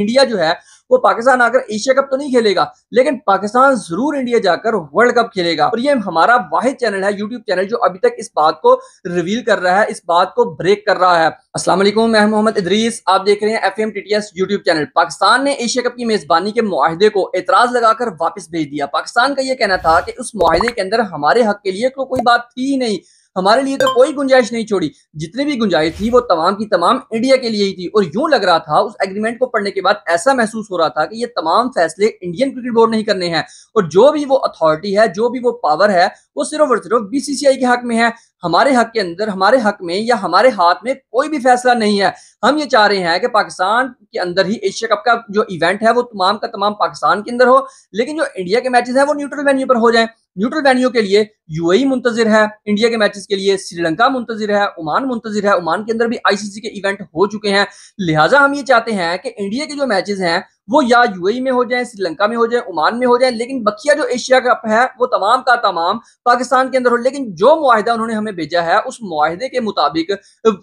India जो है वो पाकिस्तान आकर एशिया कप तो नहीं खेलेगा लेकिन पाकिस्तान जरूर इंडिया जाकर वर्ल्ड कप खेलेगा और ये हमारा वाहिद चैनल है यूट्यूब चैनल जो अभी तक इस बात को रिवील कर रहा है इस बात को ब्रेक कर रहा है असलम मैं मोहम्मद इदरीस आप देख रहे हैं F M YouTube channel Pakistan ने एशिया कप की मेजबानी के माहदे को एतराज लगाकर वापस भेज दिया पाकिस्तान का यह कहना था कि उस माहदे के अंदर हमारे हक के लिए तो कोई बात थी ही नहीं हमारे लिए तो कोई गुंजाइश नहीं छोड़ी जितनी भी गुंजाइश थी वो तमाम की तमाम इंडिया के लिए ही थी और यूं लग रहा था उस एग्रीमेंट को पढ़ने के बाद ऐसा महसूस हो रहा था कि ये तमाम फैसले इंडियन क्रिकेट बोर्ड नहीं करने हैं और जो भी वो अथॉरिटी है जो भी वो पावर है वो सिर्फ और सिर्फ बीसीसीआई के हक में है हमारे हक के अंदर हमारे हक में या हमारे हाथ में कोई भी फैसला नहीं है हम ये चाह रहे हैं कि पाकिस्तान के अंदर ही एशिया कप का जो इवेंट है वो तमाम का तमाम पाकिस्तान के अंदर हो लेकिन जो इंडिया के मैचेस हैं वो न्यूट्रल वेन्यू पर हो जाएं न्यूट्रल वेन्यू के लिए यूएई मुंतजर है इंडिया के मैचेस के लिए श्रीलंका मुंतजर है ओमान मुंतजर है ओमान के अंदर भी आईसीसी के इवेंट हो चुके हैं लिहाजा हम ये चाहते हैं कि इंडिया के जो मैचेस हैं वो या यूएई में हो जाए श्रीलंका में हो जाए ओमान में हो जाए लेकिन बकिया जो एशिया कप है वो तमाम का तमाम पाकिस्तान के अंदर हो लेकिन जो माहिदा उन्होंने हमें भेजा है उस मुआहदे के मुताबिक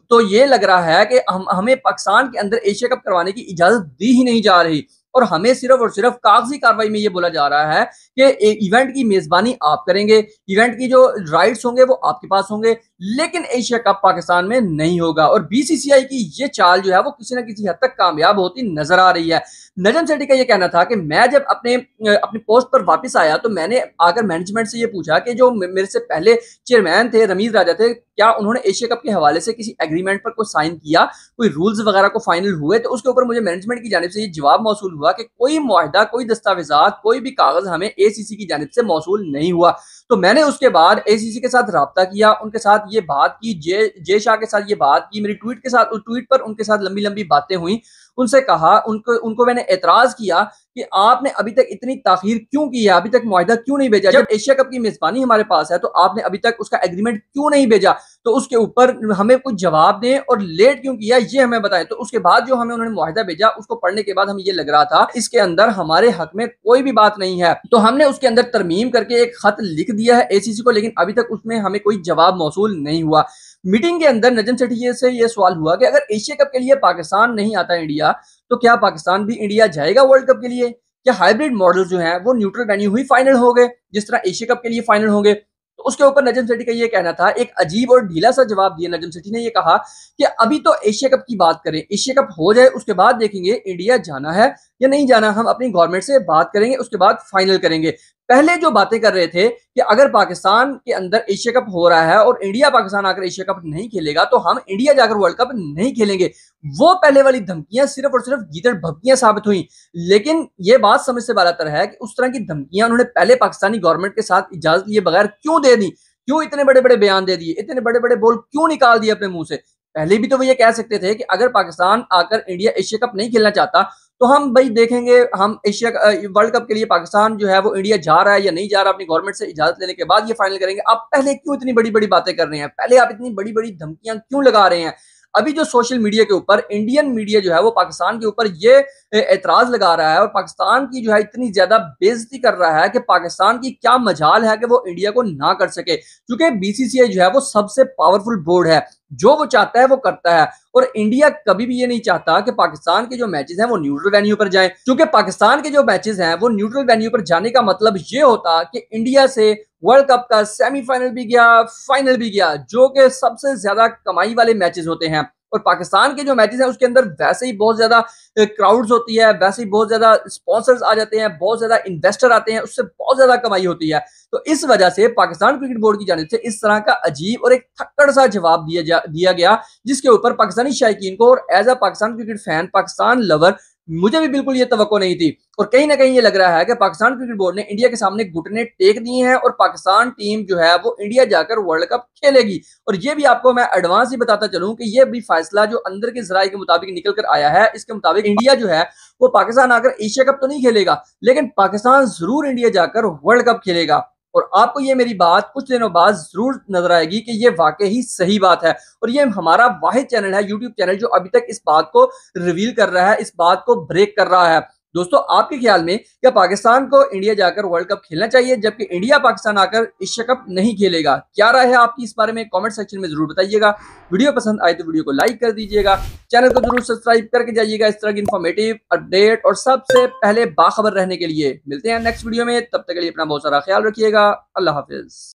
तो ये लग रहा है कि हम हमें पाकिस्तान के अंदर एशिया कप करवाने की इजाजत दी ही नहीं जा रही और हमें सिर्फ और सिर्फ कागजी कार्रवाई में ये बोला जा रहा है कि इवेंट की मेजबानी आप करेंगे इवेंट की जो राइट्स होंगे वो आपके पास होंगे लेकिन एशिया कप पाकिस्तान में नहीं होगा और बीसीसीआई की ये चाल जो है वो किसी ना किसी हद तक कामयाब होती नजर आ रही है नजम सेठी का ये कहना था कि मैं जब अपने अपने पोस्ट पर वापस आया तो मैंने आकर मैनेजमेंट से ये पूछा कि जो मेरे से पहले चेयरमैन थे रमीज राजा थे क्या उन्होंने एशिया कप के हवाले से किसी एग्रीमेंट पर कोई साइन किया कोई रूल्स वगैरह को फाइनल हुए तो उसके ऊपर मुझे मैनेजमेंट की जानव से ये जवाब मौसू हुआ हुआ कि कोई माहिदा कोई दस्तावेजात कोई भी कागज हमें ए सी सी की जानब से मौसू नहीं हुआ तो मैंने उसके बाद ए सी सी के साथ रबता किया उनके साथ ये बात की जे जे शाह के साथ ये बात की मेरी ट्वीट के साथ ट्वीट पर उनके साथ लंबी लंबी बातें हुई उनसे कहा उनको उनको मैंने एतराज किया कि आपने अभी तक इतनी ताखिर क्यों की है अभी तक माहिदा क्यों नहीं भेजा जब एशिया कप की मेजबानी हमारे पास है तो आपने अभी तक उसका एग्रीमेंट क्यों नहीं भेजा तो उसके ऊपर हमें कुछ जवाब दें और लेट क्यों किया ये हमें बताएं तो उसके बाद जो हमें उन्होंने माहिदा भेजा उसको पढ़ने के बाद हमें ये लग रहा था इसके अंदर हमारे हक में कोई भी बात नहीं है तो हमने उसके अंदर तरमीम करके एक खत लिख दिया है सी को लेकिन अभी तक उसमें हमें कोई जवाब मौसू नहीं हुआ मीटिंग के अंदर नजन सेठी से यह सवाल हुआ कि अगर एशिया कप के लिए पाकिस्तान नहीं आता इंडिया तो क्या पाकिस्तान भी इंडिया जाएगा वर्ल्ड कप के लिए क्या हाइब्रिड मॉडल जो है वो न्यूट्रल वेन्यू हुई फाइनल हो गए जिस तरह एशिया कप के लिए फाइनल होंगे तो उसके ऊपर नजम सेठी का ये कहना था एक अजीब और ढीला सा जवाब दिया नजम सेठी ने ये कहा कि अभी तो एशिया कप की बात करें एशिया कप हो जाए उसके बाद देखेंगे इंडिया जाना है या नहीं जाना हम अपनी गवर्नमेंट से बात करेंगे उसके बाद फाइनल करेंगे पहले जो बातें कर रहे थे कि अगर पाकिस्तान के अंदर एशिया कप हो रहा है और इंडिया पाकिस्तान आकर एशिया कप नहीं खेलेगा तो हम इंडिया जाकर वर्ल्ड कप नहीं खेलेंगे वो पहले वाली धमकियां सिर्फ और सिर्फ गीदड़ भक्तियां साबित हुई लेकिन ये बात समझ से बारातर है कि उस तरह की धमकियां उन्होंने पहले पाकिस्तानी गवर्नमेंट के साथ इजाजत लिए बगैर क्यों दे दी क्यों इतने बड़े बड़े बयान दे दिए इतने बड़े बड़े बोल क्यों निकाल दिए अपने मुंह से पहले भी तो वो ये कह सकते थे कि अगर पाकिस्तान आकर इंडिया एशिया कप नहीं खेलना चाहता तो हम भाई देखेंगे हम एशिया वर्ल्ड कप के लिए पाकिस्तान जो है वो इंडिया जा रहा है या नहीं जा रहा अपनी गवर्नमेंट से इजाजत लेने के बाद ये फाइनल करेंगे आप पहले क्यों इतनी बड़ी बड़ी बातें कर रहे हैं पहले आप इतनी बड़ी बड़ी धमकियां क्यों लगा रहे हैं अभी जो सोशल मीडिया के ऊपर इंडियन मीडिया जो है वो पाकिस्तान के ऊपर ये एतराज लगा रहा है और पाकिस्तान की जो है इतनी ज्यादा बेजती कर रहा है कि पाकिस्तान की क्या मजाल है कि वो इंडिया को ना कर सके क्योंकि बीसीसीआई जो है वो सबसे पावरफुल बोर्ड है जो वो चाहता है वो करता है और इंडिया कभी भी ये नहीं चाहता कि पाकिस्तान के जो मैचेस हैं वो न्यूट्रल वेन्यू पर जाएं क्योंकि पाकिस्तान के जो मैचेस हैं वो न्यूट्रल वेन्यू पर जाने का मतलब ये होता कि इंडिया से वर्ल्ड कप का सेमीफाइनल भी गया फाइनल भी गया जो कि सबसे ज्यादा कमाई वाले मैचेस होते हैं और पाकिस्तान के जो मैचेस हैं उसके अंदर वैसे ही बहुत ज़्यादा क्राउड्स होती है वैसे ही बहुत ज़्यादा स्पॉन्सर्स आ जाते हैं बहुत ज़्यादा इन्वेस्टर आते हैं उससे बहुत ज़्यादा कमाई होती है तो इस वजह से पाकिस्तान क्रिकेट बोर्ड की जानव से इस तरह का अजीब और एक थक्कड़ सा जवाब दिया दिया गया जिसके ऊपर पाकिस्तानी शायक को और as a Pakistan cricket fan Pakistan lover मुझे भी बिल्कुल ये तो नहीं थी और कहीं ना कहीं ये लग रहा है कि पाकिस्तान क्रिकेट बोर्ड ने इंडिया के सामने घुटने टेक दिए हैं और पाकिस्तान टीम जो है वो इंडिया जाकर वर्ल्ड कप खेलेगी और ये भी आपको मैं एडवांस ही बताता चलूं कि ये भी फैसला जो अंदर के जराये के मुताबिक निकल कर आया है इसके मुताबिक इंडिया जो है वो पाकिस्तान आकर एशिया कप तो नहीं खेलेगा लेकिन पाकिस्तान जरूर इंडिया जाकर वर्ल्ड कप खेलेगा और आपको ये मेरी बात कुछ दिनों बाद जरूर नजर आएगी कि ये वाकई ही सही बात है और ये हमारा वाहि चैनल है यूट्यूब चैनल जो अभी तक इस बात को रिवील कर रहा है इस बात को ब्रेक कर रहा है दोस्तों आपके ख्याल में क्या पाकिस्तान को इंडिया जाकर वर्ल्ड कप खेलना चाहिए जबकि इंडिया पाकिस्तान आकर एशिया कप नहीं खेलेगा क्या राय है आपकी इस बारे में कमेंट सेक्शन में जरूर बताइएगा वीडियो पसंद आए तो वीडियो को लाइक कर दीजिएगा चैनल को जरूर सब्सक्राइब करके जाइएगा इस तरह की इन्फॉर्मेटिव अपडेट और सबसे पहले बाखबर रहने के लिए मिलते हैं नेक्स्ट वीडियो में तब तक के लिए अपना बहुत सारा ख्याल रखिएगा अल्लाह हाफिज